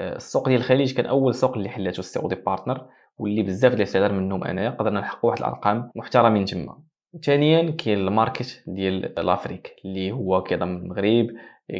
السوق ديال الخليج كان اول سوق اللي حلته السعودي بارتنر واللي بزاف ديال الاستعداد منهم انايا قدرنا نحقق واحد الارقام محترمين تما ثانيا كاين الماركت ديال لافريك اللي هو كيضم المغرب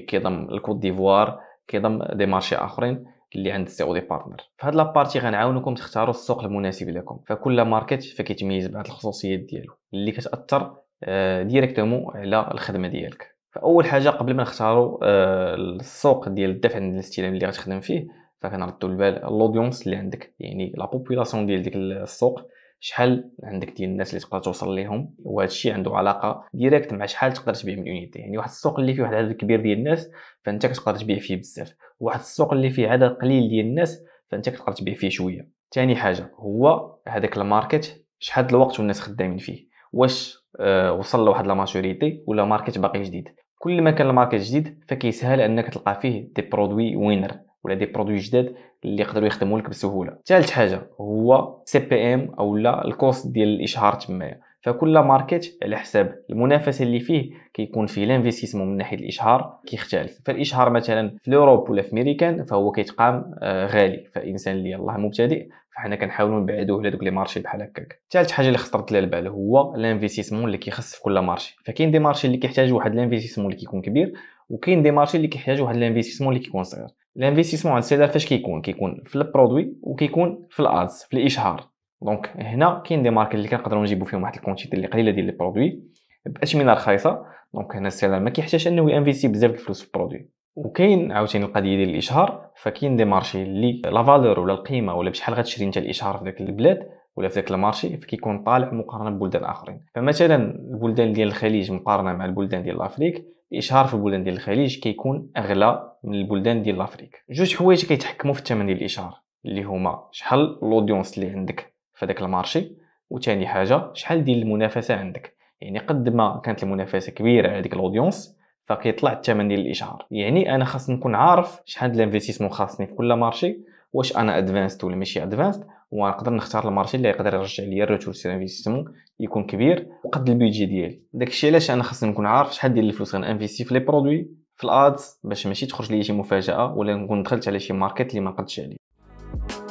كيضم الكوت ديفوار كيضم دي مارشي اخرين اللي عند السعودي بارتنر في هاد لابارتي غنعاونكم تختاروا السوق المناسب لكم فكل ماركت فكيتميز بهاد الخصوصيات ديالو اللي كتاثر آه، ديريكتومون على الخدمه ديالك فاول حاجه قبل ما نختاروا آه، السوق ديال الدفع الاستلام اللي غتخدم فيه فكنردوا البال الاودينس اللي عندك يعني لا بوبولاسيون ديال ديك السوق شحال عندك ديال الناس اللي تقدر توصل ليهم وهذا الشيء عنده علاقه ديريكت مع شحال تقدر تبيع من يونيتي يعني واحد السوق اللي فيه واحد العدد كبير ديال الناس فانت كتقدر تبيع فيه بزاف واحد السوق اللي فيه عدد قليل ديال الناس فانت كتقدر تبيع فيه شويه ثاني حاجه هو هذاك الماركت شحال الوقت والناس خدامين فيه واش آه، وصل لواحد لا ماجوريتي ولا ماركت باقي جديد كل ما كان الماركت جديد فكيسهل انك تلقى فيه دي برودوي وينر ولا دي برودوي جداد اللي يقدروا يخدموا لك بسهوله ثالث حاجه هو سي بي ام او لا الكوست ديال الاشهار تمايا فكل ماركت على حساب المنافسه اللي فيه كيكون فيه لانفيستيسمون من ناحيه الاشهار كيختلف فالاشهار مثلا في الاوروب ولا في امريكان فهو كيتقام آه، غالي فالانسان اللي يلاه مبتدئ فحنا كنحاولوا نبعدوه على دوك لي مارشي بحال هكاك ثالث حاجه اللي خطرت لي البال هو لانفيستيسمون اللي كيخص في كل مارشي فكاين دي مارشي اللي كيحتاج واحد لانفيستيسمون اللي كيكون كبير وكاين دي مارشي اللي كيحتاج واحد لانفيستيسمون اللي كيكون صغير لانفيستيسمون عند السيلر فاش كيكون كيكون في البرودوي وكيكون في الادز في الاشهار دونك هنا كاين دي ماركت اللي كنقدروا نجيبوا فيهم واحد الكونتيتي اللي قليله ديال لي برودوي باثمنه رخيصه دونك هنا السيلر ما كيحتاجش انه ينفيستي بزاف الفلوس في البرودوي وكاين عاوتاني القضيه ديال الاشهار فكاين دي مارشي اللي لا فالور ولا القيمه ولا بشحال غتشري انت الاشهار في ذاك البلاد ولا في ذاك المارشي فكيكون طالع مقارنه ببلدان اخرين فمثلا البلدان ديال الخليج مقارنه مع البلدان ديال الافريك الاشهار في البلدان ديال الخليج كيكون اغلى من البلدان ديال الافريك جوج حوايج كيتحكموا في الثمن ديال الاشهار اللي هما شحال لودونس اللي عندك في هذاك المارشي وثاني حاجه شحال ديال المنافسه عندك يعني قد ما كانت المنافسه كبيره على ديك الاودينس فكيطلع الثمن ديال الاشهار يعني انا خاصني نكون عارف شحال ديال الانفستيسمون خاصني في كل مارشي واش انا ادفانسد ولا ماشي ادفانسد ونقدر نختار المارشي اللي يقدر يرجع لي الريتور سير انفستيسمون يكون كبير وقد البيدجي ديالي داكشي علاش انا خاصني نكون عارف شحال ديال الفلوس غنانفيستي في لي برودوي في الادز باش ماشي تخرج لي شي مفاجاه ولا نكون دخلت على شي ماركت اللي ما قدش عليه